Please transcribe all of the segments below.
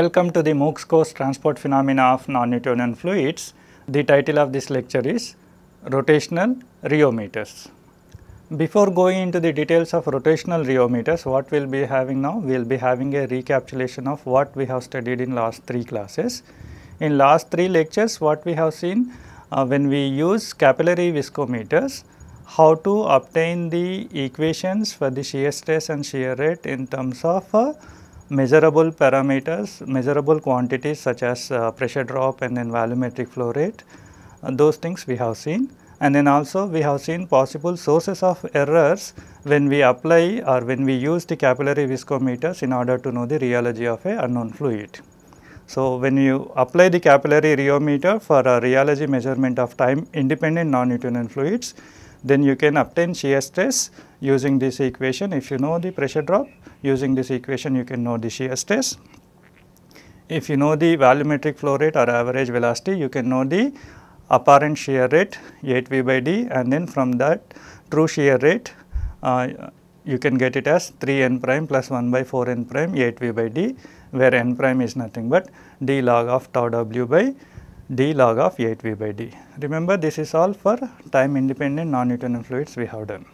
Welcome to the MOOCs course Transport Phenomena of Non-Newtonian Fluids. The title of this lecture is Rotational Rheometers. Before going into the details of rotational rheometers, what we'll be having now, we'll be having a recapitulation of what we have studied in last three classes. In last three lectures, what we have seen uh, when we use capillary viscometers, how to obtain the equations for the shear stress and shear rate in terms of uh, measurable parameters, measurable quantities such as uh, pressure drop and then volumetric flow rate, uh, those things we have seen. And then also we have seen possible sources of errors when we apply or when we use the capillary viscometers in order to know the rheology of a unknown fluid. So, when you apply the capillary rheometer for a rheology measurement of time independent non-Newtonian fluids, then you can obtain shear stress using this equation. If you know the pressure drop using this equation you can know the shear stress. If you know the volumetric flow rate or average velocity you can know the apparent shear rate 8V by D and then from that true shear rate uh, you can get it as 3n prime plus 1 by 4n prime 8V by D where n prime is nothing but d log of tau w by d log of 8v by d. Remember this is all for time independent non-Newtonian fluids we have done,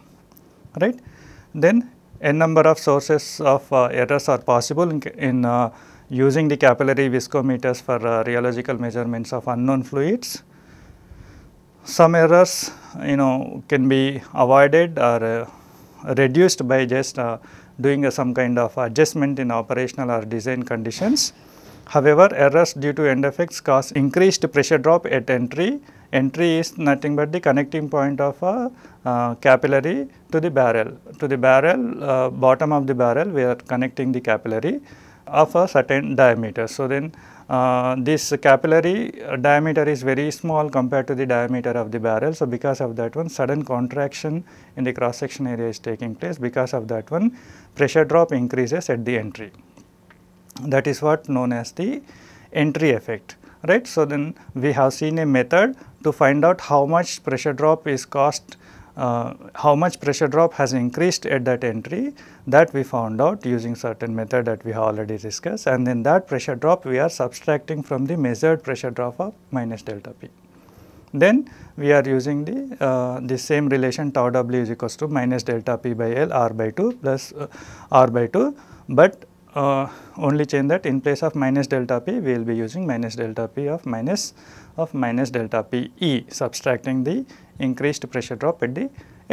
right. Then n number of sources of uh, errors are possible in, in uh, using the capillary viscometers for uh, rheological measurements of unknown fluids. Some errors you know can be avoided or uh, reduced by just uh, doing some kind of adjustment in operational or design conditions. However, errors due to end effects cause increased pressure drop at entry. Entry is nothing but the connecting point of a uh, capillary to the barrel. To the barrel, uh, bottom of the barrel we are connecting the capillary of a certain diameter. So, then uh, this capillary uh, diameter is very small compared to the diameter of the barrel. So, because of that one sudden contraction in the cross section area is taking place because of that one pressure drop increases at the entry. That is what known as the entry effect, right. So, then we have seen a method to find out how much pressure drop is caused, uh, how much pressure drop has increased at that entry that we found out using certain method that we have already discussed and then that pressure drop we are subtracting from the measured pressure drop of minus delta P. Then we are using the, uh, the same relation tau w is equals to minus delta P by L r by 2 plus uh, r by 2 but uh, only change that in place of minus delta p, we will be using minus delta p of minus of minus delta p e, subtracting the increased pressure drop at the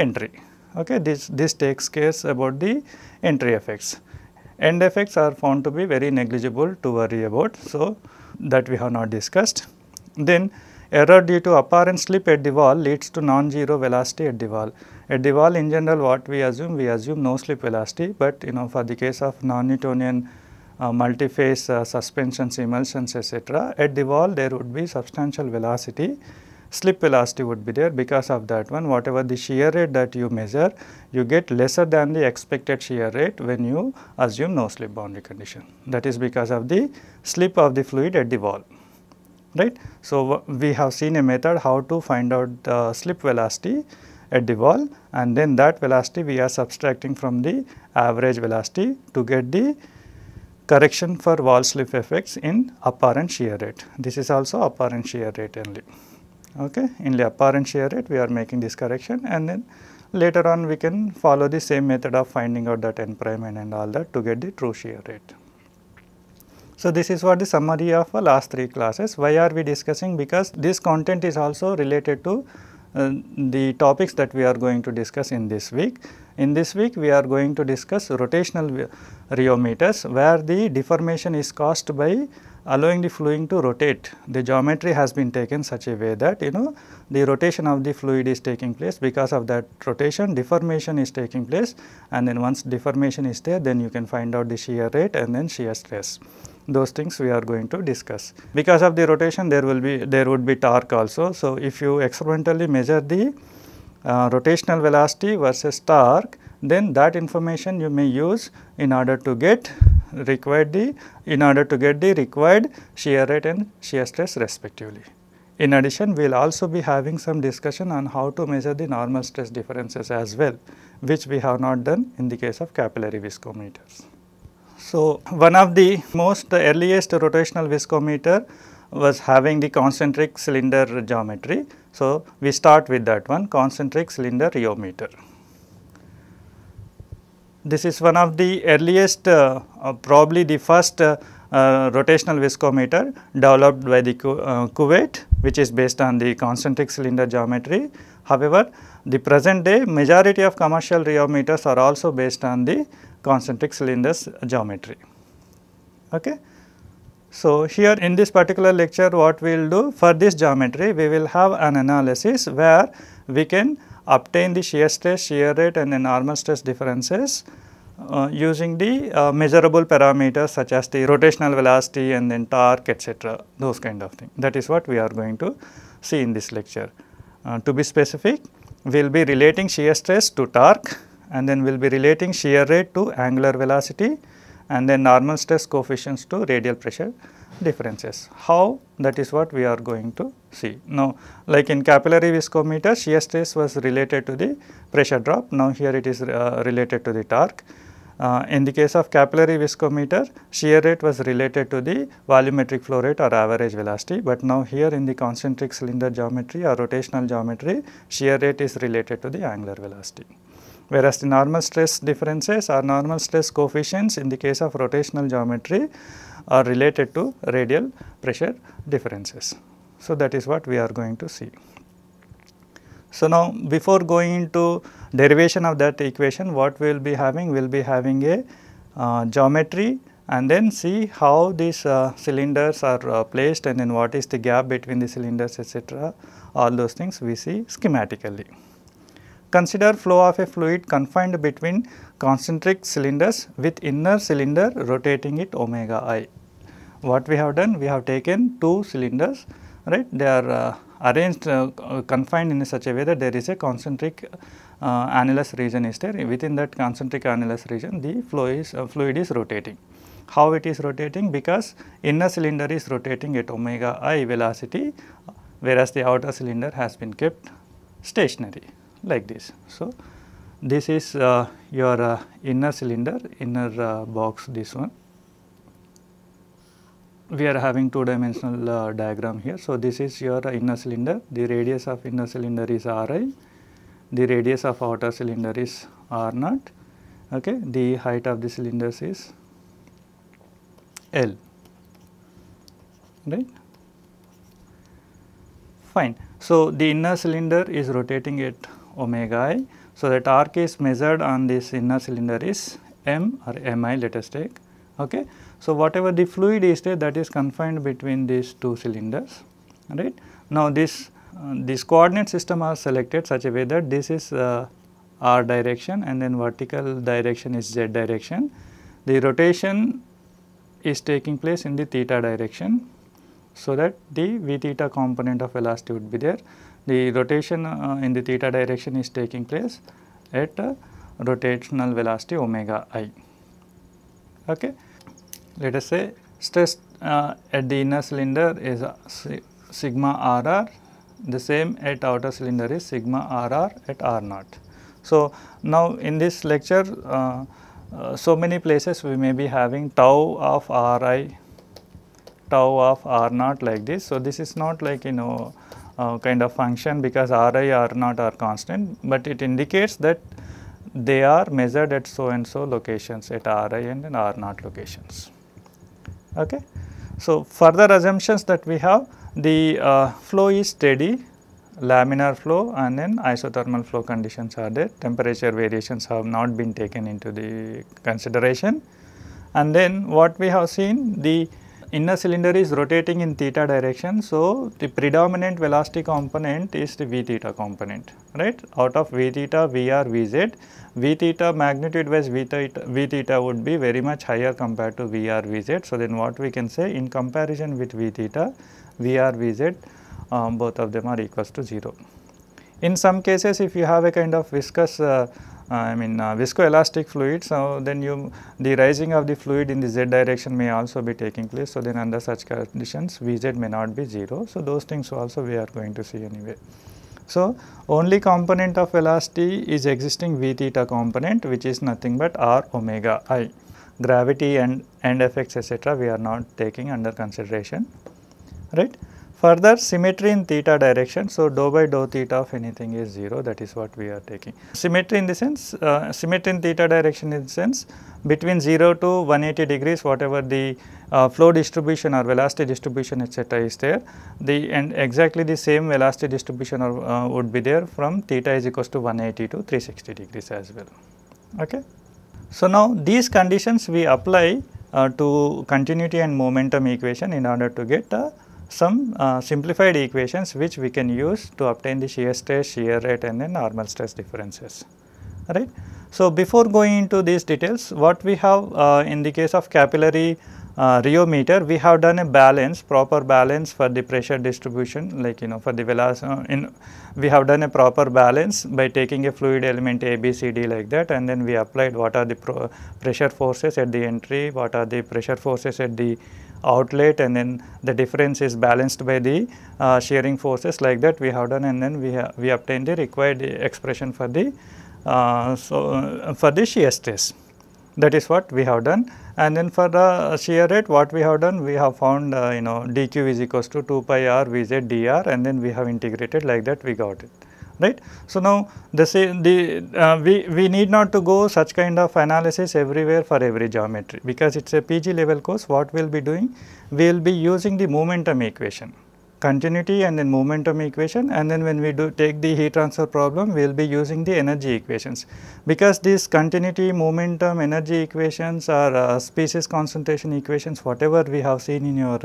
entry. Okay, this this takes care about the entry effects. End effects are found to be very negligible to worry about, so that we have not discussed. Then error due to apparent slip at the wall leads to non-zero velocity at the wall. At the wall in general what we assume, we assume no slip velocity but you know for the case of non-Newtonian uh, multi-phase uh, suspensions, emulsions etc. At the wall there would be substantial velocity, slip velocity would be there because of that one whatever the shear rate that you measure you get lesser than the expected shear rate when you assume no slip boundary condition. That is because of the slip of the fluid at the wall right. So, we have seen a method how to find out the slip velocity at the wall and then that velocity we are subtracting from the average velocity to get the correction for wall slip effects in apparent shear rate. This is also apparent shear rate only. Okay, in the apparent shear rate we are making this correction and then later on we can follow the same method of finding out that n prime and, and all that to get the true shear rate. So this is what the summary of last three classes. Why are we discussing? Because this content is also related to uh, the topics that we are going to discuss in this week. In this week, we are going to discuss rotational rheometers where the deformation is caused by allowing the fluid to rotate. The geometry has been taken such a way that you know the rotation of the fluid is taking place because of that rotation deformation is taking place and then once deformation is there then you can find out the shear rate and then shear stress those things we are going to discuss. Because of the rotation there will be there would be torque also. So, if you experimentally measure the uh, rotational velocity versus torque then that information you may use in order to get required the in order to get the required shear rate and shear stress respectively. In addition, we will also be having some discussion on how to measure the normal stress differences as well, which we have not done in the case of capillary viscometers. So, one of the most earliest rotational viscometer was having the concentric cylinder geometry. So, we start with that one concentric cylinder rheometer. This is one of the earliest uh, uh, probably the first uh, uh rotational viscometer developed by the Ku uh, Kuwait which is based on the concentric cylinder geometry. However, the present day majority of commercial rheometers are also based on the concentric cylinders geometry. Okay. So, here in this particular lecture what we will do for this geometry we will have an analysis where we can obtain the shear stress, shear rate and the normal stress differences uh, using the uh, measurable parameters such as the rotational velocity and then torque etc. those kind of thing. That is what we are going to see in this lecture. Uh, to be specific, we will be relating shear stress to torque and then we will be relating shear rate to angular velocity and then normal stress coefficients to radial pressure differences. How that is what we are going to see. Now like in capillary viscometer shear stress was related to the pressure drop now here it is uh, related to the torque. Uh, in the case of capillary viscometer shear rate was related to the volumetric flow rate or average velocity but now here in the concentric cylinder geometry or rotational geometry shear rate is related to the angular velocity. Whereas the normal stress differences or normal stress coefficients in the case of rotational geometry are related to radial pressure differences. So, that is what we are going to see. So, now before going into derivation of that equation what we will be having? We will be having a uh, geometry and then see how these uh, cylinders are uh, placed and then what is the gap between the cylinders etc. all those things we see schematically. Consider flow of a fluid confined between concentric cylinders with inner cylinder rotating it omega i. What we have done? We have taken two cylinders, right? They are uh, arranged uh, confined in such a way that there is a concentric uh, annulus region is there. Within that concentric annulus region, the flow is, uh, fluid is rotating. How it is rotating? Because inner cylinder is rotating at omega i velocity, whereas the outer cylinder has been kept stationary like this. So, this is uh, your uh, inner cylinder, inner uh, box this one. We are having two dimensional uh, diagram here. So, this is your inner cylinder, the radius of inner cylinder is Ri, the radius of outer cylinder is R naught, okay. the height of the cylinders is L, right. Fine. So, the inner cylinder is rotating at omega i. So, that r is measured on this inner cylinder is m or mi let us take. Okay. So, whatever the fluid is there that is confined between these two cylinders right. Now, this uh, this coordinate system are selected such a way that this is uh, r direction and then vertical direction is z direction. The rotation is taking place in the theta direction so that the v theta component of velocity would be there the rotation uh, in the theta direction is taking place at uh, rotational velocity omega i. Okay. Let us say stress uh, at the inner cylinder is sigma rr the same at outer cylinder is sigma rr at r naught. So, now in this lecture uh, uh, so many places we may be having tau of ri, tau of r naught like this. So, this is not like you know uh, kind of function because Ri, R naught are constant, but it indicates that they are measured at so and so locations at Ri and in R naught locations. Okay. So, further assumptions that we have the uh, flow is steady, laminar flow and then isothermal flow conditions are there, temperature variations have not been taken into the consideration. And then what we have seen the inner cylinder is rotating in theta direction. So, the predominant velocity component is the V theta component, right. Out of V theta, Vr, Vz, V theta magnitude wise V theta, v theta would be very much higher compared to Vr, Vz. So, then what we can say in comparison with V theta, Vr, Vz um, both of them are equals to 0. In some cases if you have a kind of viscous uh, uh, I mean uh, viscoelastic fluid. So, then you the rising of the fluid in the z direction may also be taking place. So, then under such conditions Vz may not be 0. So, those things also we are going to see anyway. So, only component of velocity is existing v theta component which is nothing but r omega i. Gravity and end effects etc. we are not taking under consideration, right. Further symmetry in theta direction, so dou by dou theta of anything is 0 that is what we are taking. Symmetry in the sense, uh, symmetry in theta direction in the sense between 0 to 180 degrees whatever the uh, flow distribution or velocity distribution etc is there, the and exactly the same velocity distribution or, uh, would be there from theta is equals to 180 to 360 degrees as well. Okay. So, now these conditions we apply uh, to continuity and momentum equation in order to get a some uh, simplified equations which we can use to obtain the shear stress, shear rate and then normal stress differences, right. So, before going into these details, what we have uh, in the case of capillary uh, rheometer, we have done a balance, proper balance for the pressure distribution like you know for the velocity, uh, in, we have done a proper balance by taking a fluid element A, B, C, D like that and then we applied what are the pressure forces at the entry, what are the pressure forces at the outlet and then the difference is balanced by the uh, shearing forces like that we have done and then we have, we obtained the required expression for the uh, so uh, for the shear stress that is what we have done and then for the shear rate what we have done we have found uh, you know dq is equals to 2 pi r vz dr and then we have integrated like that we got it right. So, now the, the uh, we, we need not to go such kind of analysis everywhere for every geometry because it is a PG level course what we will be doing we will be using the momentum equation continuity and then momentum equation and then when we do take the heat transfer problem we will be using the energy equations because these continuity momentum energy equations or uh, species concentration equations whatever we have seen in your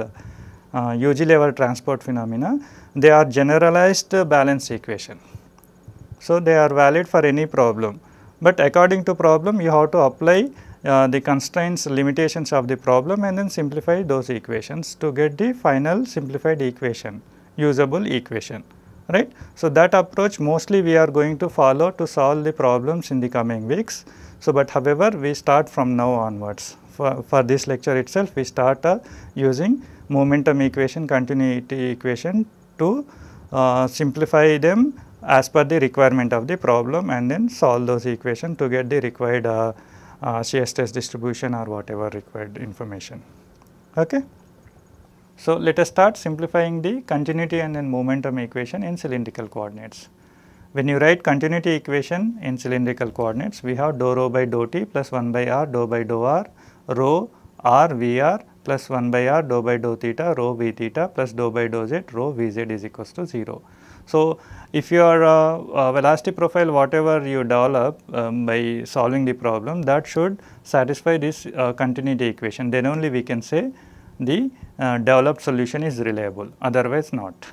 uh, UG level transport phenomena they are generalized balance equation so, they are valid for any problem, but according to problem you have to apply uh, the constraints limitations of the problem and then simplify those equations to get the final simplified equation usable equation right. So, that approach mostly we are going to follow to solve the problems in the coming weeks. So, but however we start from now onwards for, for this lecture itself we start uh, using momentum equation continuity equation to uh, simplify them as per the requirement of the problem and then solve those equation to get the required uh, uh, shear stress distribution or whatever required information. Okay. So, let us start simplifying the continuity and then momentum equation in cylindrical coordinates. When you write continuity equation in cylindrical coordinates, we have dou rho by dou t plus 1 by r dou by dou r rho r vr plus 1 by r dou by dou theta rho v theta plus dou by dou z rho vz is equals to 0. So, if your uh, uh, velocity profile whatever you develop um, by solving the problem that should satisfy this uh, continuity equation then only we can say the uh, developed solution is reliable otherwise not.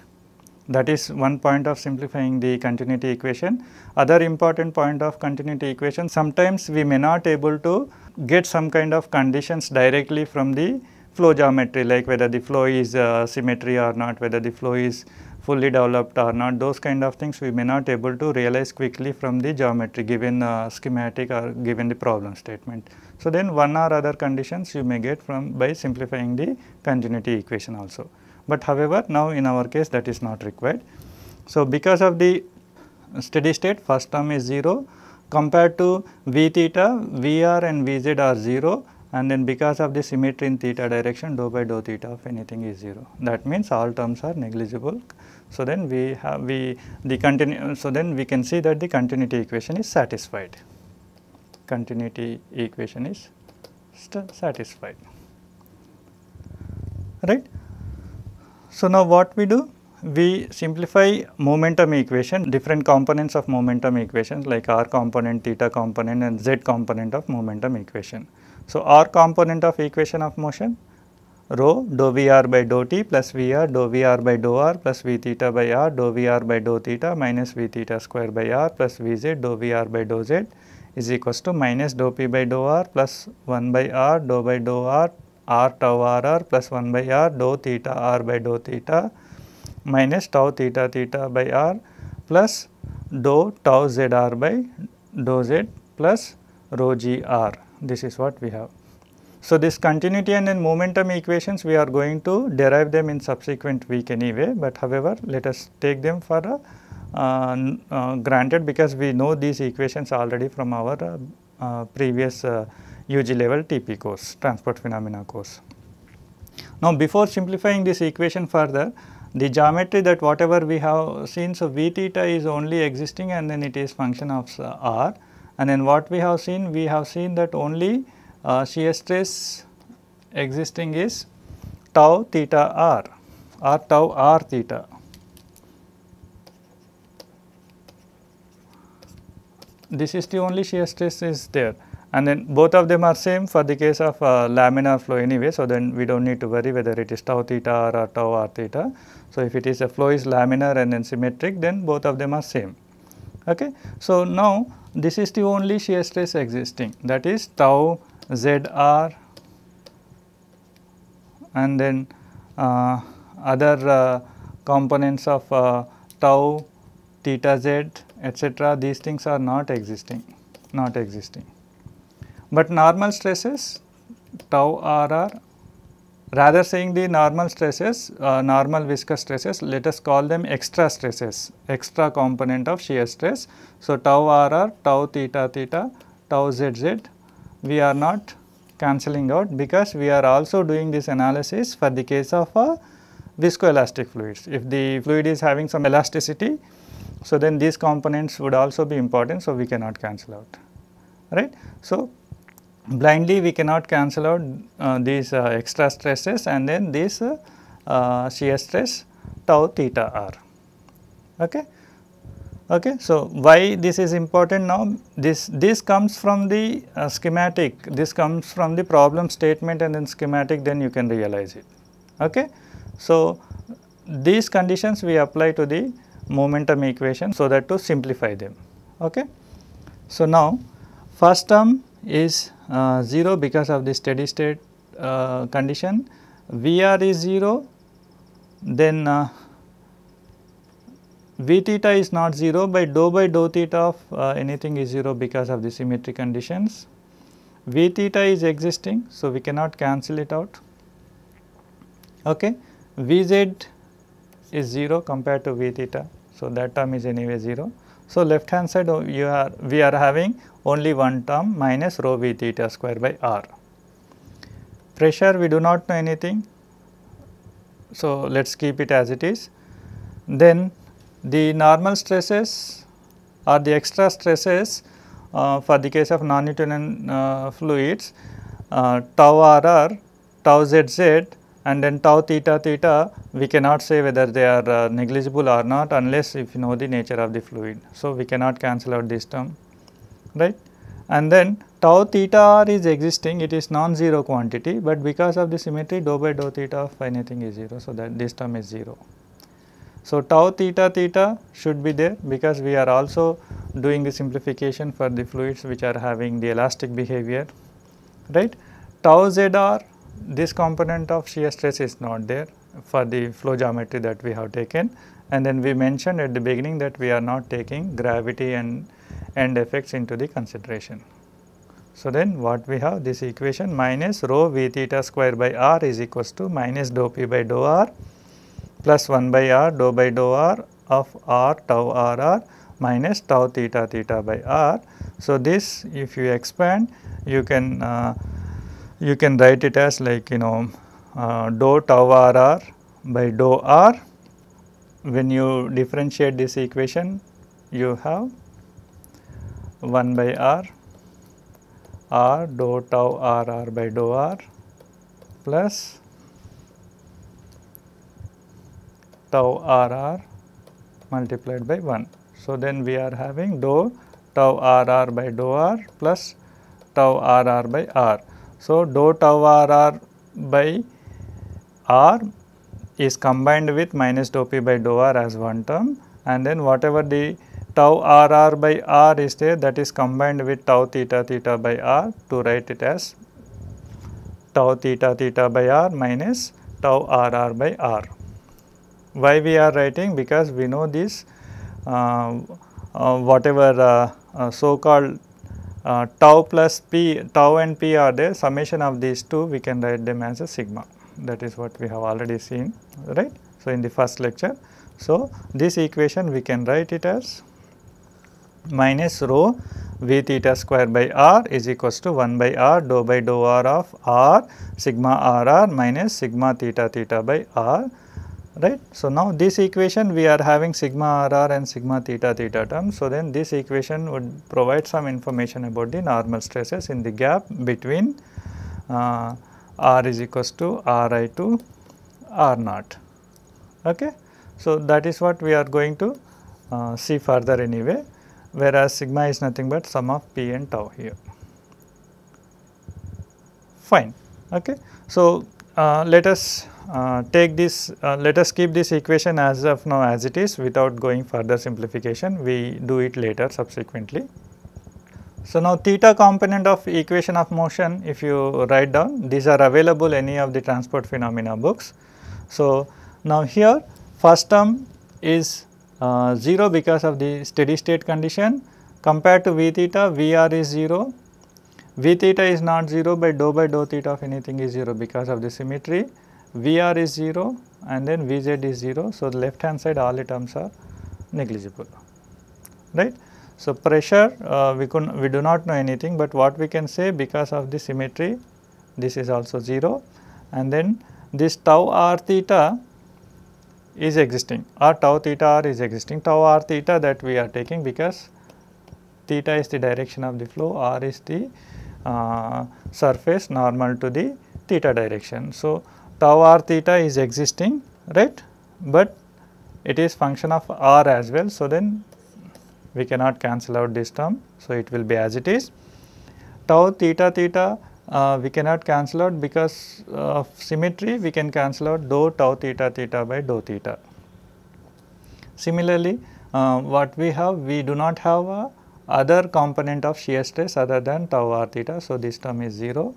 That is one point of simplifying the continuity equation. Other important point of continuity equation, sometimes we may not able to get some kind of conditions directly from the flow geometry like whether the flow is uh, symmetry or not, whether the flow is fully developed or not, those kind of things we may not able to realize quickly from the geometry given uh, schematic or given the problem statement. So, then one or other conditions you may get from by simplifying the continuity equation also. But however, now in our case that is not required. So, because of the steady state first term is 0 compared to V theta, Vr and Vz are 0 and then because of the symmetry in theta direction dou by dou theta of anything is 0. That means all terms are negligible so, then we have we the continue so then we can see that the continuity equation is satisfied continuity equation is satisfied right. So, now what we do we simplify momentum equation different components of momentum equations like r component theta component and z component of momentum equation. So, r component of equation of motion rho dou Vr by dou t plus Vr dou Vr by dou r plus V theta by r dou Vr by dou theta minus V theta square by r plus Vz dou Vr by dou z is equals to minus dou p by dou r plus 1 by r dou by dou r r tau r r plus 1 by r dou theta r by dou theta minus tau theta theta by r plus dou tau z r by dou z plus rho g r. This is what we have. So, this continuity and then momentum equations we are going to derive them in subsequent week anyway, but however let us take them for uh, uh, granted because we know these equations already from our uh, uh previous UG uh, level TP course, transport phenomena course. Now, before simplifying this equation further, the geometry that whatever we have seen, so V theta is only existing and then it is function of uh, r and then what we have seen, we have seen that only uh, shear stress existing is tau theta r or tau r theta. This is the only shear stress is there and then both of them are same for the case of uh, laminar flow anyway. So, then we do not need to worry whether it is tau theta r or tau r theta. So, if it is a flow is laminar and then symmetric then both of them are same. Okay. So, now this is the only shear stress existing that is tau ZR and then uh, other uh, components of uh, tau, theta z etc. these things are not existing, not existing. But normal stresses tau RR rather saying the normal stresses, uh, normal viscous stresses let us call them extra stresses, extra component of shear stress. So, tau RR, tau theta theta, tau zz we are not cancelling out because we are also doing this analysis for the case of a uh, viscoelastic fluids. If the fluid is having some elasticity, so then these components would also be important, so we cannot cancel out, right. So, blindly we cannot cancel out uh, these uh, extra stresses and then this uh, uh shear stress tau theta r, okay. Okay. So, why this is important now? This, this comes from the uh, schematic, this comes from the problem statement and then schematic then you can realize it. Okay. So, these conditions we apply to the momentum equation so that to simplify them. Okay. So, now first term is uh, 0 because of the steady state uh, condition, Vr is 0, then uh, V theta is not 0 by dou by dou theta of uh, anything is 0 because of the symmetry conditions. V theta is existing, so we cannot cancel it out. Okay. Vz is 0 compared to V theta, so that term is anyway 0. So, left hand side oh, you are we are having only one term minus rho V theta square by R. Pressure we do not know anything, so let us keep it as it is. Then the normal stresses or the extra stresses uh, for the case of non-Newtonian uh, fluids uh, tau rr, tau zz and then tau theta theta we cannot say whether they are uh, negligible or not unless if you know the nature of the fluid. So, we cannot cancel out this term right and then tau theta r is existing it is non-zero quantity but because of the symmetry dou by dou theta of anything is 0. So, that this term is 0. So, tau theta theta should be there because we are also doing the simplification for the fluids which are having the elastic behavior, right. Tau zr, this component of shear stress is not there for the flow geometry that we have taken and then we mentioned at the beginning that we are not taking gravity and end effects into the consideration. So, then what we have this equation minus rho v theta square by r is equals to minus dou p by dou r plus 1 by r dou by dou r of r tau r r minus tau theta theta by r. So, this if you expand you can uh, you can write it as like you know uh, dou tau r r by dou r when you differentiate this equation you have 1 by r r dou tau r r by dou r plus tau rr multiplied by 1. So, then we are having dou tau rr by dou r plus tau rr by r. So, dou tau rr by r is combined with minus dou p by dou r as one term and then whatever the tau rr by r is there that is combined with tau theta theta by r to write it as tau theta theta by r minus tau rr by r why we are writing because we know this uh, uh, whatever uh, uh, so called uh, tau plus p tau and p are there summation of these two we can write them as a sigma that is what we have already seen right. So, in the first lecture. So, this equation we can write it as minus rho v theta square by r is equals to 1 by r dou by dou r of r sigma r r minus sigma theta theta by r right. So, now this equation we are having sigma rr and sigma theta theta terms. So, then this equation would provide some information about the normal stresses in the gap between uh, r is equals to ri to r naught. Okay. So, that is what we are going to uh, see further anyway whereas sigma is nothing but sum of p and tau here. Fine. Okay. So, uh, let us uh, take this, uh, let us keep this equation as of now as it is without going further simplification, we do it later subsequently. So, now theta component of equation of motion if you write down these are available any of the transport phenomena books. So, now here first term is uh, 0 because of the steady state condition compared to V theta Vr is 0 V theta is not 0 by dou by dou theta of anything is 0 because of the symmetry Vr is 0 and then Vz is 0. So, the left hand side all the terms are negligible, right. So, pressure uh, we could we do not know anything, but what we can say because of the symmetry this is also 0 and then this tau r theta is existing or tau theta r is existing tau r theta that we are taking because theta is the direction of the flow r is the uh, surface normal to the theta direction. So, tau r theta is existing right but it is function of r as well. So, then we cannot cancel out this term. So, it will be as it is. Tau theta theta uh, we cannot cancel out because of symmetry we can cancel out dou tau theta theta by dou theta. Similarly, uh, what we have we do not have a other component of shear stress other than tau r theta. So, this term is 0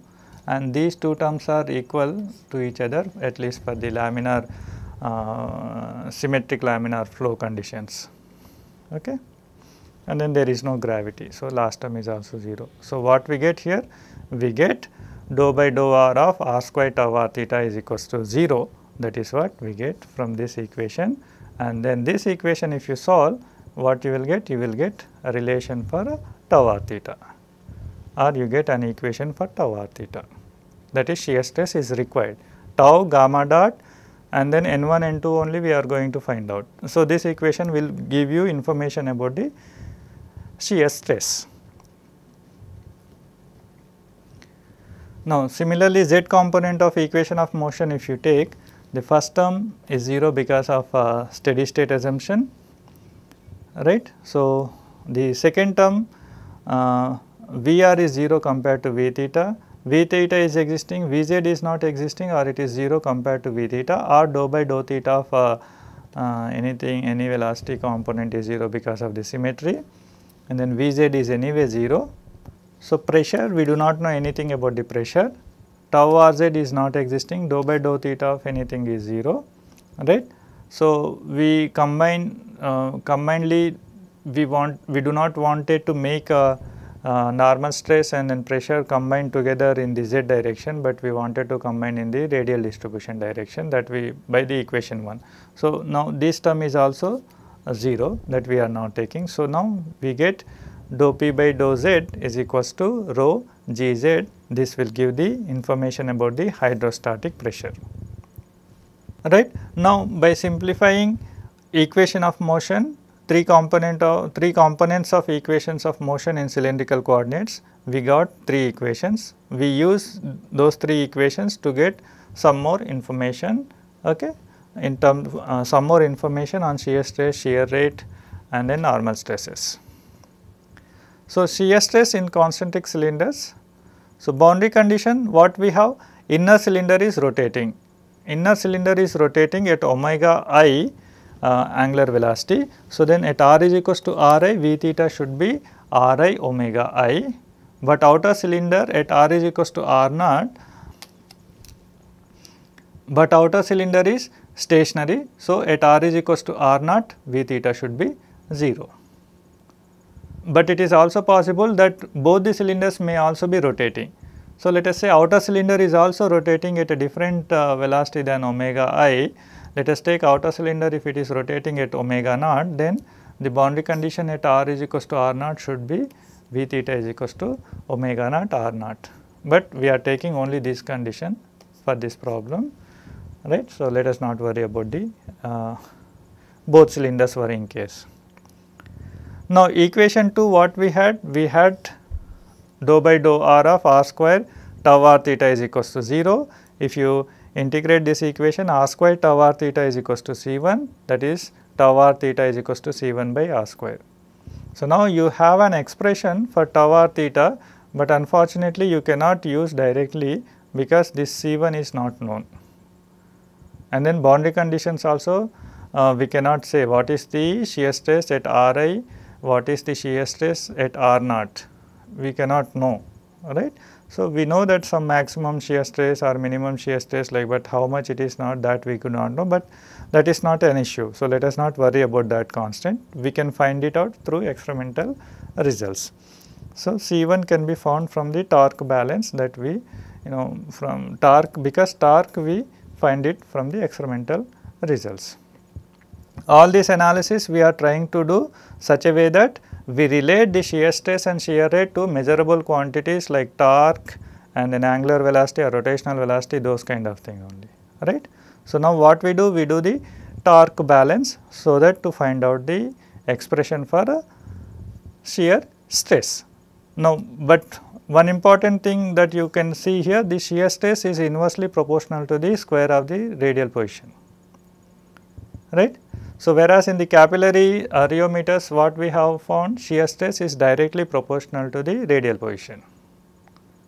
and these two terms are equal to each other at least for the laminar uh, symmetric laminar flow conditions. Okay? And then there is no gravity. So, last term is also 0. So, what we get here? We get dou by dou r of r square tau r theta is equals to 0 that is what we get from this equation and then this equation if you solve what you will get you will get a relation for tau r theta or you get an equation for tau r theta that is shear stress is required. Tau, gamma dot and then N1, N2 only we are going to find out. So, this equation will give you information about the shear stress. Now, similarly z component of equation of motion if you take the first term is 0 because of uh, steady state assumption right. So, the second term uh, Vr is 0 compared to V theta v theta is existing, vz is not existing or it is 0 compared to v theta or dou by dou theta of uh, uh, anything any velocity component is 0 because of the symmetry and then vz is anyway 0. So, pressure we do not know anything about the pressure tau rz is not existing dou by dou theta of anything is 0 right. So, we combine uh, combinedly we want we do not wanted to make a uh, normal stress and then pressure combined together in the z direction, but we wanted to combine in the radial distribution direction that we by the equation 1. So, now this term is also 0 that we are now taking. So, now we get dou p by dou z is equals to rho gz this will give the information about the hydrostatic pressure right. Now, by simplifying equation of motion three component of three components of equations of motion in cylindrical coordinates we got three equations we use those three equations to get some more information okay in terms uh, some more information on shear stress shear rate and then normal stresses so shear stress in concentric cylinders so boundary condition what we have inner cylinder is rotating inner cylinder is rotating at omega i uh, angular velocity. So, then at r is equals to ri, v theta should be ri omega i, but outer cylinder at r is equals to r naught, but outer cylinder is stationary. So, at r is equals to r naught, v theta should be 0. But it is also possible that both the cylinders may also be rotating. So, let us say outer cylinder is also rotating at a different uh, velocity than omega i. Let us take outer cylinder if it is rotating at omega naught then the boundary condition at r is equals to r naught should be v theta is equals to omega naught r naught. But we are taking only this condition for this problem right. So, let us not worry about the uh, both cylinders were in case. Now, equation 2 what we had? We had dou by dou r of r square tau r theta is equals to 0. If you integrate this equation r square tau r theta is equals to C1 that is tau r theta is equals to C1 by r square. So, now you have an expression for tau r theta but unfortunately you cannot use directly because this C1 is not known. And then boundary conditions also uh, we cannot say what is the shear stress at Ri, what is the shear stress at R naught, we cannot know, right. So, we know that some maximum shear stress or minimum shear stress like but how much it is not that we could not know but that is not an issue. So, let us not worry about that constant we can find it out through experimental results. So, C1 can be found from the torque balance that we you know from torque because torque we find it from the experimental results. All this analysis we are trying to do such a way that we relate the shear stress and shear rate to measurable quantities like torque and then angular velocity or rotational velocity those kind of thing only right. So, now what we do we do the torque balance so that to find out the expression for shear stress. Now, but one important thing that you can see here the shear stress is inversely proportional to the square of the radial position right. So, whereas in the capillary rheometers what we have found shear stress is directly proportional to the radial position.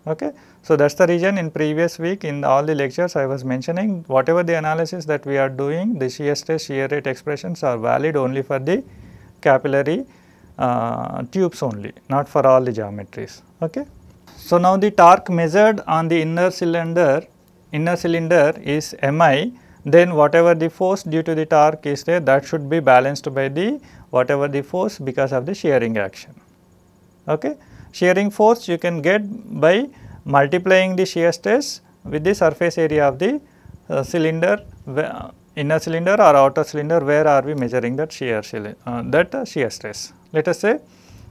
Okay. So, that is the reason in previous week in all the lectures I was mentioning whatever the analysis that we are doing the shear stress shear rate expressions are valid only for the capillary uh, tubes only not for all the geometries. Okay. So, now the torque measured on the inner cylinder inner cylinder is mi then whatever the force due to the torque is there that should be balanced by the whatever the force because of the shearing action. Okay. Shearing force you can get by multiplying the shear stress with the surface area of the uh, cylinder inner cylinder or outer cylinder where are we measuring that shear uh, that uh, shear stress. Let us say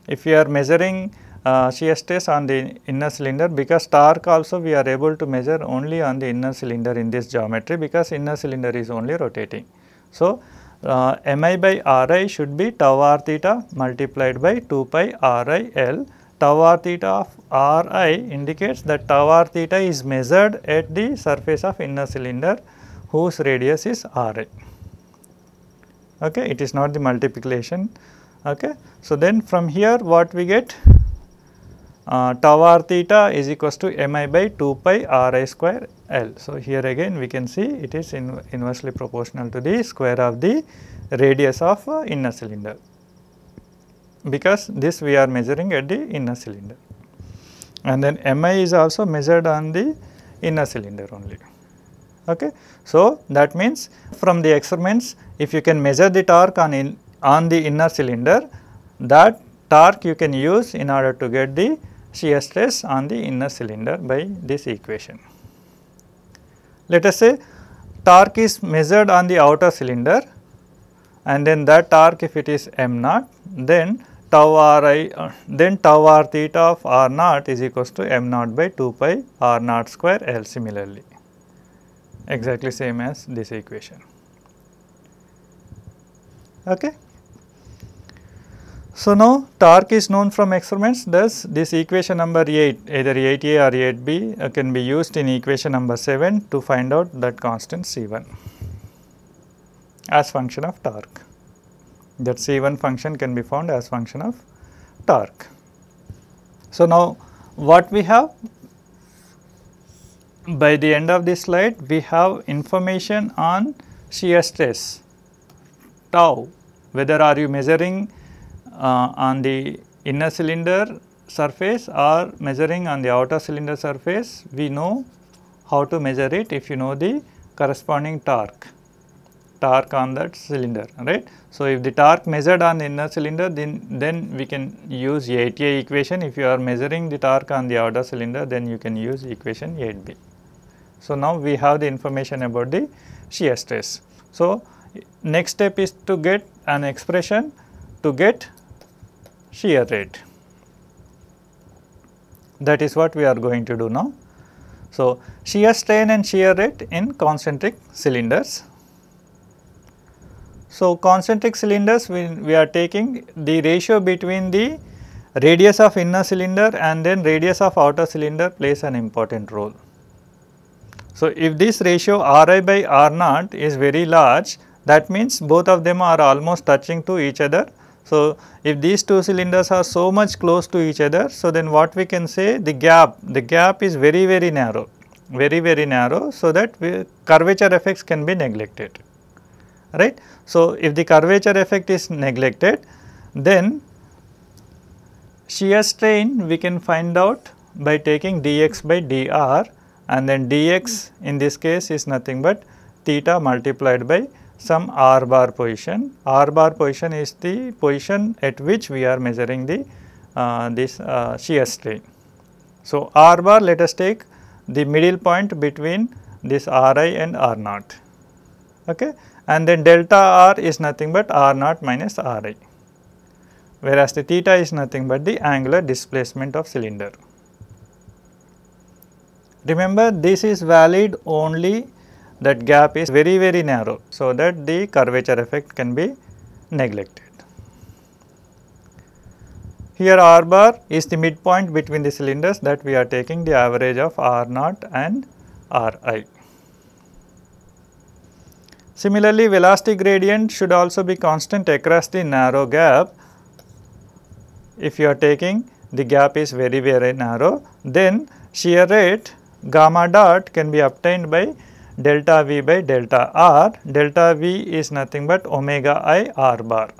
if we are measuring uh, shear stress on the inner cylinder because torque also we are able to measure only on the inner cylinder in this geometry because inner cylinder is only rotating. So, uh, mi by ri should be tau r theta multiplied by 2 pi ri l. Tau r theta of ri indicates that tau r theta is measured at the surface of inner cylinder whose radius is ri. Okay, it is not the multiplication. Okay. So, then from here what we get uh, tau r theta is equals to mi by 2 pi r i square L. So, here again we can see it is in inversely proportional to the square of the radius of uh, inner cylinder because this we are measuring at the inner cylinder and then mi is also measured on the inner cylinder only. Okay. So, that means from the experiments if you can measure the torque on, in, on the inner cylinder that torque you can use in order to get the shear stress on the inner cylinder by this equation. Let us say torque is measured on the outer cylinder and then that torque if it is m naught then tau r i uh, then tau r theta of r naught is equals to m naught by 2 pi r naught square L similarly exactly same as this equation. Okay. So, now torque is known from experiments thus this equation number 8 either 8a or 8b uh, can be used in equation number 7 to find out that constant C1 as function of torque that C1 function can be found as function of torque. So, now what we have by the end of this slide we have information on shear stress tau whether are you measuring uh, on the inner cylinder surface or measuring on the outer cylinder surface, we know how to measure it if you know the corresponding torque, torque on that cylinder, right. So, if the torque measured on the inner cylinder, then, then we can use the a equation. If you are measuring the torque on the outer cylinder, then you can use equation 8B. So, now we have the information about the shear stress. So, next step is to get an expression to get shear rate. That is what we are going to do now. So, shear strain and shear rate in concentric cylinders. So, concentric cylinders we, we are taking the ratio between the radius of inner cylinder and then radius of outer cylinder plays an important role. So, if this ratio Ri by R naught is very large that means both of them are almost touching to each other so, if these two cylinders are so much close to each other, so then what we can say the gap, the gap is very very narrow, very very narrow so that we, curvature effects can be neglected, right. So, if the curvature effect is neglected, then shear strain we can find out by taking dx by dr and then dx in this case is nothing but theta multiplied by some R bar position. R bar position is the position at which we are measuring the uh, this uh, shear strain. So, R bar let us take the middle point between this Ri and R naught okay and then delta R is nothing but R naught minus Ri whereas the theta is nothing but the angular displacement of cylinder. Remember this is valid only that gap is very very narrow so that the curvature effect can be neglected. Here R bar is the midpoint between the cylinders that we are taking the average of R naught and Ri. Similarly, velocity gradient should also be constant across the narrow gap. If you are taking the gap is very very narrow, then shear rate gamma dot can be obtained by delta V by delta R, delta V is nothing but omega i R bar,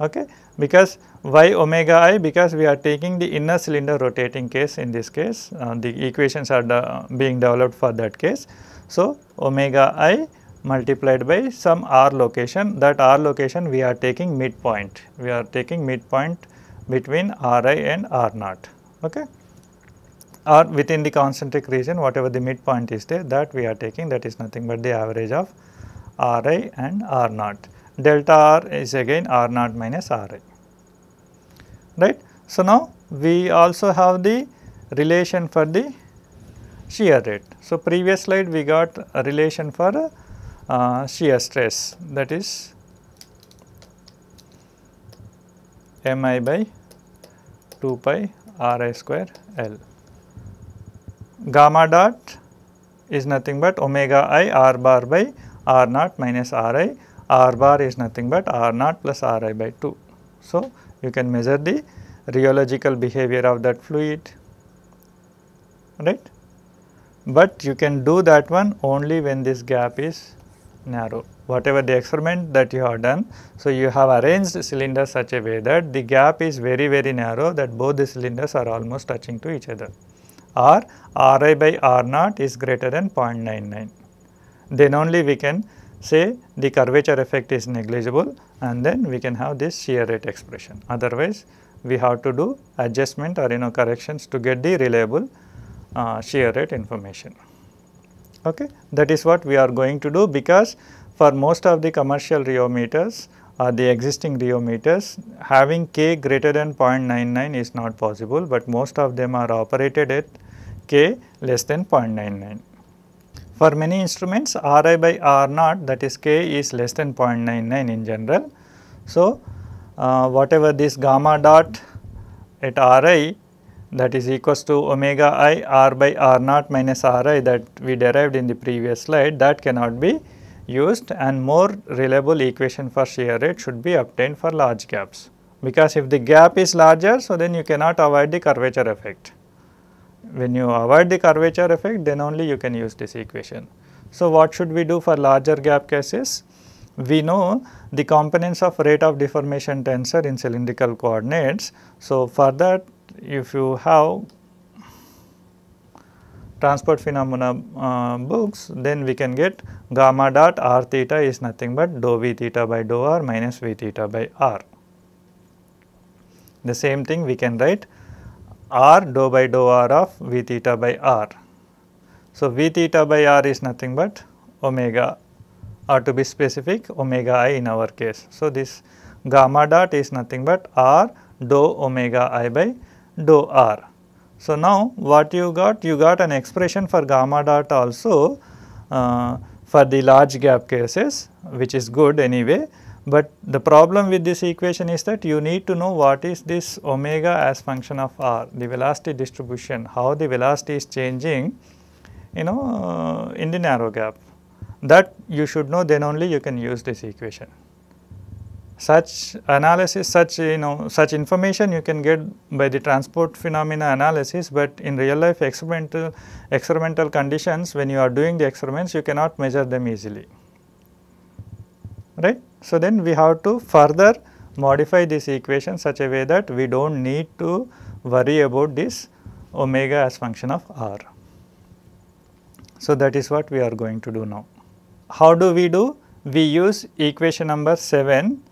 okay. Because why omega i? Because we are taking the inner cylinder rotating case in this case, uh, the equations are being developed for that case. So, omega i multiplied by some r location that r location we are taking midpoint we are taking midpoint between ri and r naught okay or within the concentric region whatever the midpoint is there that we are taking that is nothing but the average of Ri and R naught. Delta R is again R naught minus Ri, right. So, now we also have the relation for the shear rate. So, previous slide we got a relation for uh, shear stress that is mi by 2 pi Ri square L gamma dot is nothing but omega i r bar by r naught minus r i r bar is nothing but r naught plus r i by 2. So, you can measure the rheological behavior of that fluid right but you can do that one only when this gap is narrow whatever the experiment that you have done. So, you have arranged cylinders such a way that the gap is very very narrow that both the cylinders are almost touching to each other or Ri by R naught is greater than 0.99. Then only we can say the curvature effect is negligible and then we can have this shear rate expression. Otherwise, we have to do adjustment or you know corrections to get the reliable uh, shear rate information. Okay, that is what we are going to do because for most of the commercial rheometers or uh, the existing rheometers having k greater than 0.99 is not possible but most of them are operated at k less than 0.99. For many instruments Ri by R naught that is k is less than 0.99 in general. So, uh, whatever this gamma dot at Ri that is equals to omega i r by r naught minus Ri that we derived in the previous slide that cannot be used and more reliable equation for shear rate should be obtained for large gaps because if the gap is larger so then you cannot avoid the curvature effect when you avoid the curvature effect then only you can use this equation. So, what should we do for larger gap cases? We know the components of rate of deformation tensor in cylindrical coordinates. So, for that if you have transport phenomena uh, books then we can get gamma dot r theta is nothing but dou v theta by dou r minus v theta by r. The same thing we can write r dou by dou r of v theta by r. So, v theta by r is nothing but omega or to be specific omega i in our case. So, this gamma dot is nothing but r dou omega i by dou r. So, now what you got? You got an expression for gamma dot also uh, for the large gap cases which is good anyway. But the problem with this equation is that you need to know what is this omega as function of r, the velocity distribution, how the velocity is changing, you know, uh, in the narrow gap. That you should know then only you can use this equation. Such analysis, such you know, such information you can get by the transport phenomena analysis, but in real life experimental, experimental conditions when you are doing the experiments you cannot measure them easily, right. So, then we have to further modify this equation such a way that we do not need to worry about this omega as function of r. So, that is what we are going to do now. How do we do? We use equation number 7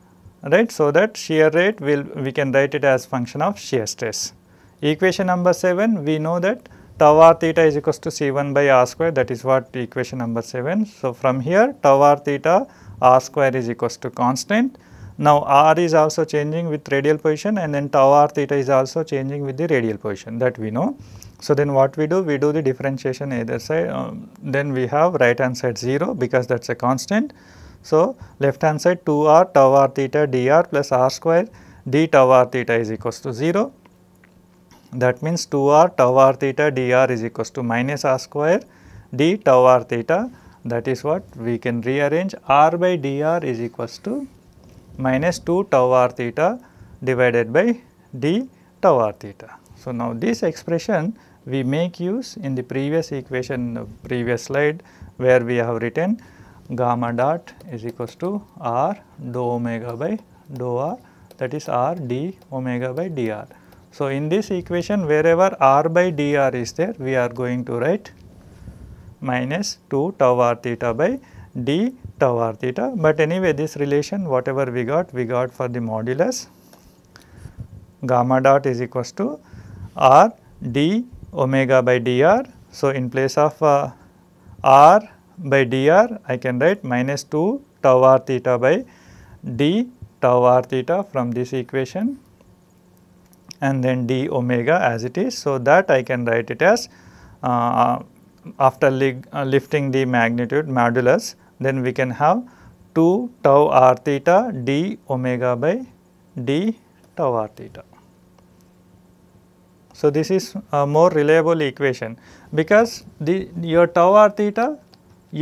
right so that shear rate will we can write it as function of shear stress. Equation number 7 we know that tau r theta is equals to C1 by R square that is what equation number 7. So, from here tau r theta r square is equals to constant. Now r is also changing with radial position and then tau r theta is also changing with the radial position that we know. So then what we do? We do the differentiation either side um, then we have right hand side 0 because that is a constant. So left hand side 2r tau r theta dr plus r square d tau r theta is equals to 0. That means 2r tau r theta dr is equals to minus r square d tau r theta that is what we can rearrange r by dr is equals to minus 2 tau r theta divided by d tau r theta. So, now this expression we make use in the previous equation the previous slide where we have written gamma dot is equals to r dou omega by dou r that is r d omega by dr. So, in this equation wherever r by dr is there we are going to write minus 2 tau r theta by d tau r theta. But anyway this relation whatever we got, we got for the modulus gamma dot is equals to r d omega by dr. So, in place of uh, r by dr I can write minus 2 tau r theta by d tau r theta from this equation and then d omega as it is. So, that I can write it as uh, after li uh, lifting the magnitude modulus, then we can have 2 tau r theta d omega by d tau r theta. So, this is a more reliable equation because the your tau r theta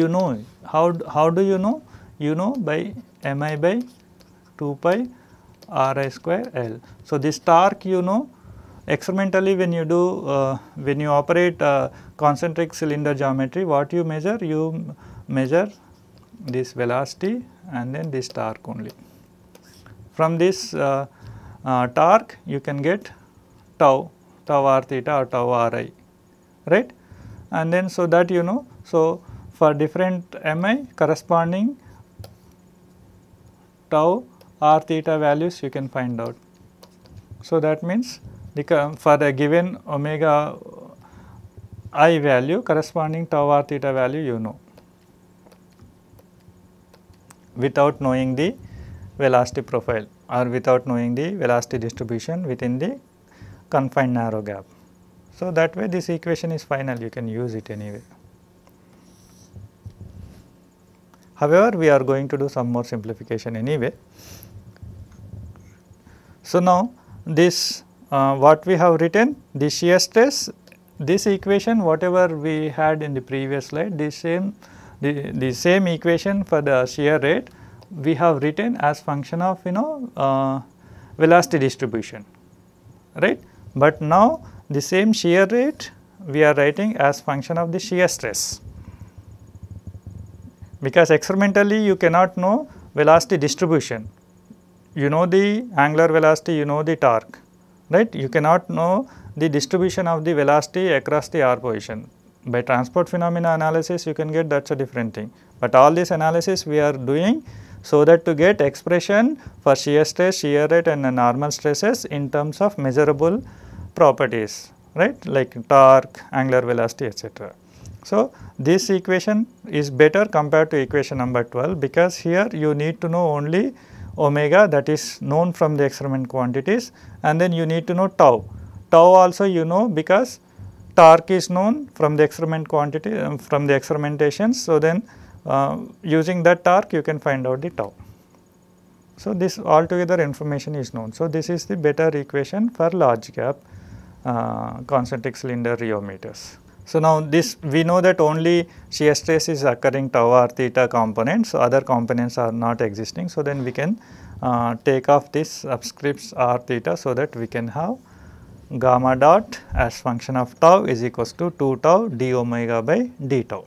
you know how, how do you know? You know by mi by 2 pi r i square l. So, this torque you know experimentally when you do, uh, when you operate uh, concentric cylinder geometry, what you measure? You measure this velocity and then this torque only. From this uh, uh torque, you can get tau, tau r theta or tau ri, right? And then so that you know, so for different mi corresponding tau r theta values you can find out. So that means for a given omega i value corresponding tau r theta value you know without knowing the velocity profile or without knowing the velocity distribution within the confined narrow gap. So, that way this equation is final you can use it anyway. However, we are going to do some more simplification anyway. So, now this uh, what we have written the shear stress this equation whatever we had in the previous slide the same the, the same equation for the shear rate we have written as function of you know uh, velocity distribution right but now the same shear rate we are writing as function of the shear stress because experimentally you cannot know velocity distribution you know the angular velocity you know the torque right. You cannot know the distribution of the velocity across the r position. By transport phenomena analysis you can get that is a different thing, but all this analysis we are doing so that to get expression for shear stress, shear rate and normal stresses in terms of measurable properties right like torque, angular velocity etc. So, this equation is better compared to equation number 12 because here you need to know only omega that is known from the experiment quantities and then you need to know tau. Tau also you know because torque is known from the experiment quantity um, from the experimentations. So, then uh, using that torque you can find out the tau. So, this altogether information is known. So, this is the better equation for large gap uh, concentric cylinder rheometers. So, now this we know that only shear stress is occurring tau r theta components, other components are not existing. So, then we can uh, take off this subscripts r theta so that we can have gamma dot as function of tau is equals to 2 tau d omega by d tau.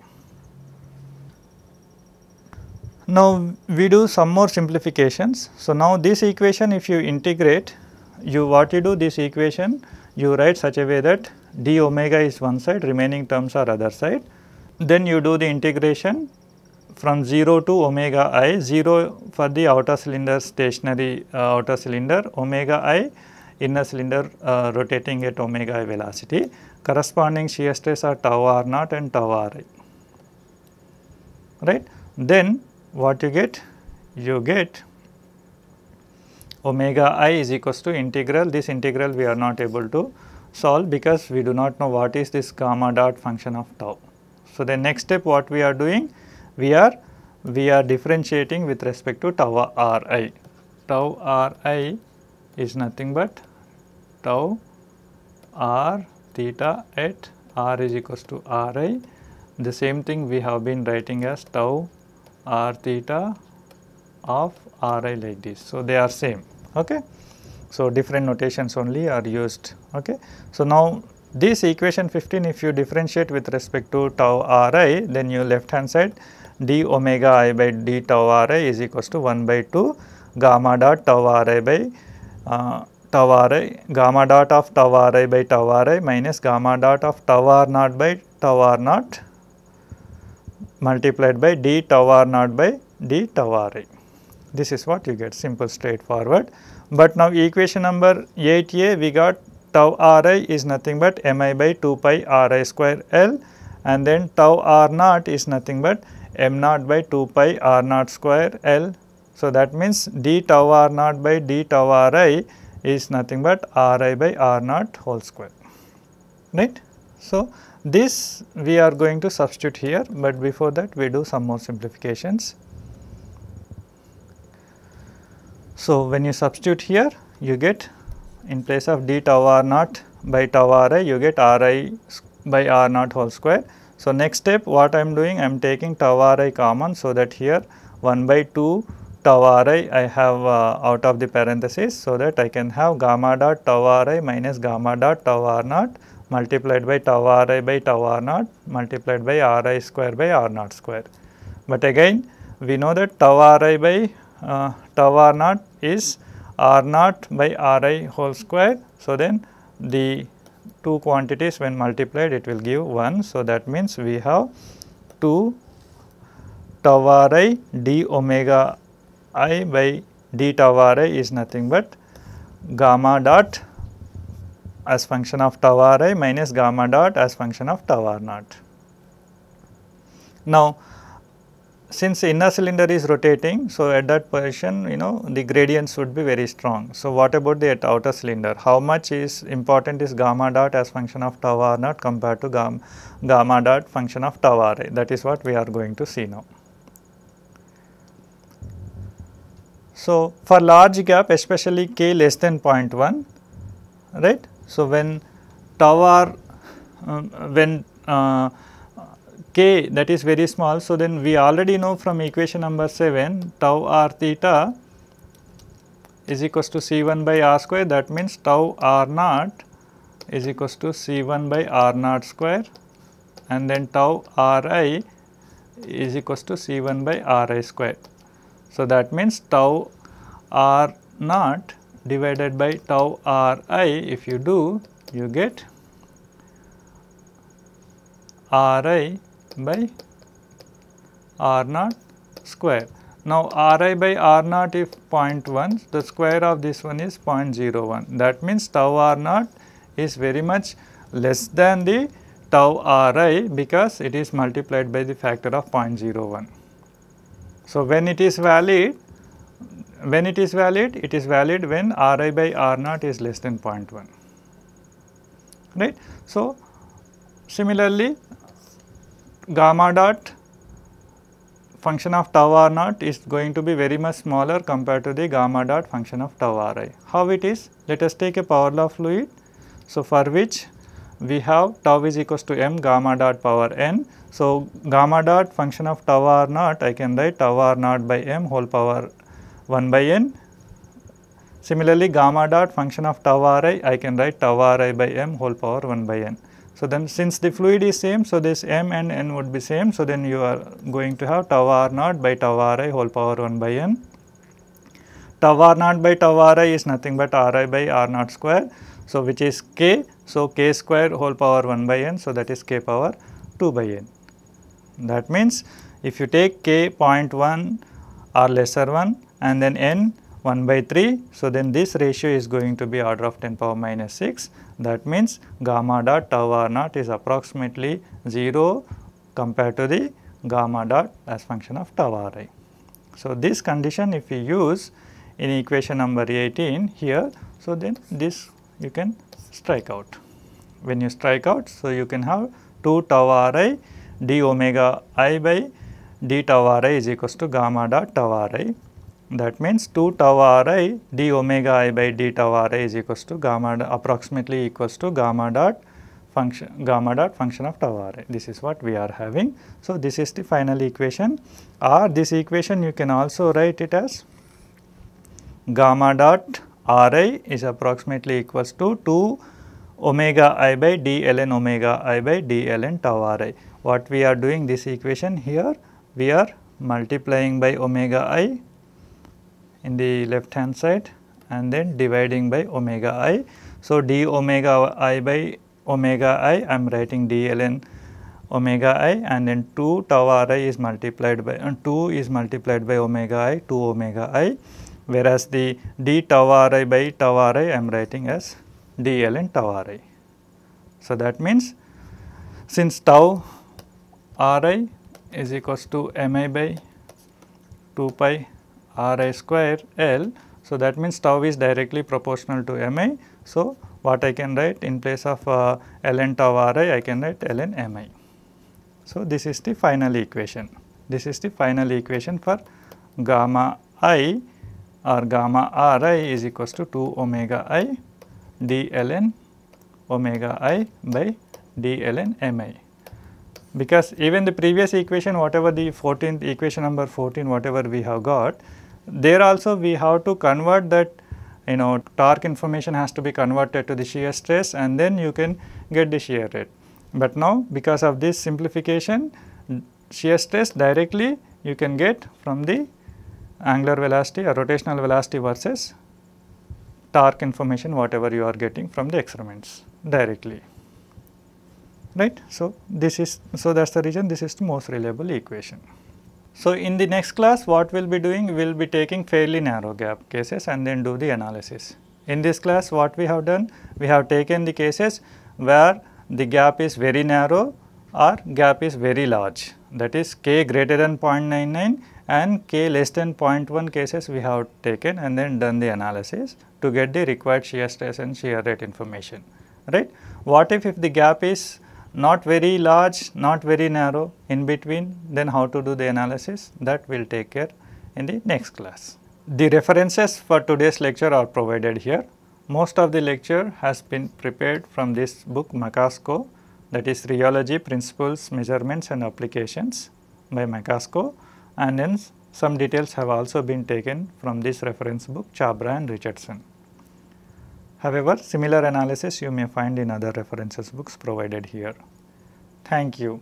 Now, we do some more simplifications. So, now this equation if you integrate you what you do this equation you write such a way that d omega is one side remaining terms are other side. Then you do the integration from 0 to omega i 0 for the outer cylinder stationary uh, outer cylinder omega i inner cylinder uh, rotating at omega i velocity corresponding shear stress are tau r naught and tau ri right. Then what you get? You get omega i is equals to integral this integral we are not able to solve because we do not know what is this gamma dot function of tau. So, the next step what we are doing? We are we are differentiating with respect to tau ri. Tau ri is nothing but tau r theta at r is equals to ri. The same thing we have been writing as tau r theta of ri like this. So, they are same. Okay. So, different notations only are used. Okay. So, now this equation 15 if you differentiate with respect to tau ri then your left hand side d omega i by d tau ri is equals to 1 by 2 gamma dot tau ri by uh, tau ri gamma dot of tau ri by tau ri minus gamma dot of tau r naught by tau r naught multiplied by d tau r naught by d tau ri. This is what you get simple straightforward. But now equation number 8a we got tau ri is nothing but mi by 2 pi ri square L and then tau r naught is nothing but m naught by 2 pi r naught square L. So, that means d tau r naught by d tau ri is nothing but ri by r naught whole square, right. So, this we are going to substitute here, but before that we do some more simplifications. So, when you substitute here you get in place of d tau r naught by tau r i you get r i by r naught whole square. So, next step what I am doing I am taking tau r i common so that here 1 by 2 tau r i I have uh, out of the parenthesis so that I can have gamma dot tau r i minus gamma dot tau r naught multiplied by tau r i by tau r naught multiplied by r i square by r naught square. But again we know that tau r i by uh, tau r naught is r naught by ri whole square. So, then the two quantities when multiplied it will give 1. So, that means we have 2 tau ri d omega i by d tau ri is nothing but gamma dot as function of tau ri minus gamma dot as function of tau r naught. Now, since inner cylinder is rotating, so at that position, you know, the gradient should be very strong. So what about the outer cylinder? How much is important is gamma dot as function of tau r naught compared to gamma, gamma dot function of tau r a. That is what we are going to see now. So for large gap, especially k less than 0.1, right? So when tau r, um, when uh, k that is very small. So, then we already know from equation number 7 tau r theta is equals to C1 by R square that means tau R naught is equals to C1 by R naught square and then tau Ri is equals to C1 by Ri square. So, that means tau R naught divided by tau Ri if you do you get Ri by r naught square. Now Ri by R naught if 0.1, the square of this one is 0.01. That means tau R naught is very much less than the tau Ri because it is multiplied by the factor of 0.01. So when it is valid, when it is valid, it is valid when Ri by R naught is less than 0.1, right. So similarly, gamma dot function of tau r naught is going to be very much smaller compared to the gamma dot function of tau ri. How it is? Let us take a power law fluid. So, for which we have tau is equals to m gamma dot power n. So, gamma dot function of tau r naught I can write tau r naught by m whole power 1 by n. Similarly, gamma dot function of tau r i I can write tau ri by m whole power 1 by n. So, then since the fluid is same, so this m and n would be same. So, then you are going to have tau r naught by tau ri whole power 1 by n. Tau r naught by tau ri is nothing but ri by r naught square. So, which is k. So, k square whole power 1 by n. So, that is k power 2 by n. That means if you take k 0.1 or lesser one and then n 1 by 3. So, then this ratio is going to be order of 10 power minus 6 that means gamma dot tau r naught is approximately 0 compared to the gamma dot as function of tau ri. So, this condition if we use in equation number 18 here, so then this you can strike out. When you strike out, so you can have 2 tau r i d omega i by d tau ri is equals to gamma dot tau ri that means 2 tau ri d omega i by d tau ri is equals to gamma approximately equals to gamma dot function gamma dot function of tau ri. This is what we are having. So, this is the final equation or this equation you can also write it as gamma dot ri is approximately equals to 2 omega i by d ln omega i by d ln tau ri. What we are doing this equation here we are multiplying by omega i in the left hand side and then dividing by omega i. So, d omega i by omega i I am writing d ln omega i and then 2 tau r i is multiplied by uh, 2 is multiplied by omega i 2 omega i whereas the d tau r i by tau r i I am writing as d ln tau r i. So, that means since tau r i is equals to m i by 2 pi Ri square L. So, that means tau is directly proportional to Mi. So, what I can write in place of uh, ln tau Ri, I can write ln Mi. So, this is the final equation. This is the final equation for gamma i or gamma Ri is equals to 2 omega i d ln omega i by d ln Mi because even the previous equation whatever the 14th equation number 14 whatever we have got there also we have to convert that you know torque information has to be converted to the shear stress and then you can get the shear rate. But now because of this simplification shear stress directly you can get from the angular velocity or rotational velocity versus torque information whatever you are getting from the experiments directly right. So, this is so that is the reason this is the most reliable equation. So, in the next class what we will be doing, we will be taking fairly narrow gap cases and then do the analysis. In this class what we have done, we have taken the cases where the gap is very narrow or gap is very large that is k greater than 0.99 and k less than 0.1 cases we have taken and then done the analysis to get the required shear stress and shear rate information right. What if if the gap is not very large, not very narrow, in between, then how to do the analysis that we will take care in the next class. The references for today's lecture are provided here. Most of the lecture has been prepared from this book Macasco that is Rheology Principles, Measurements and Applications by Macasco and then some details have also been taken from this reference book Chabra and Richardson. However, similar analysis you may find in other references books provided here. Thank you.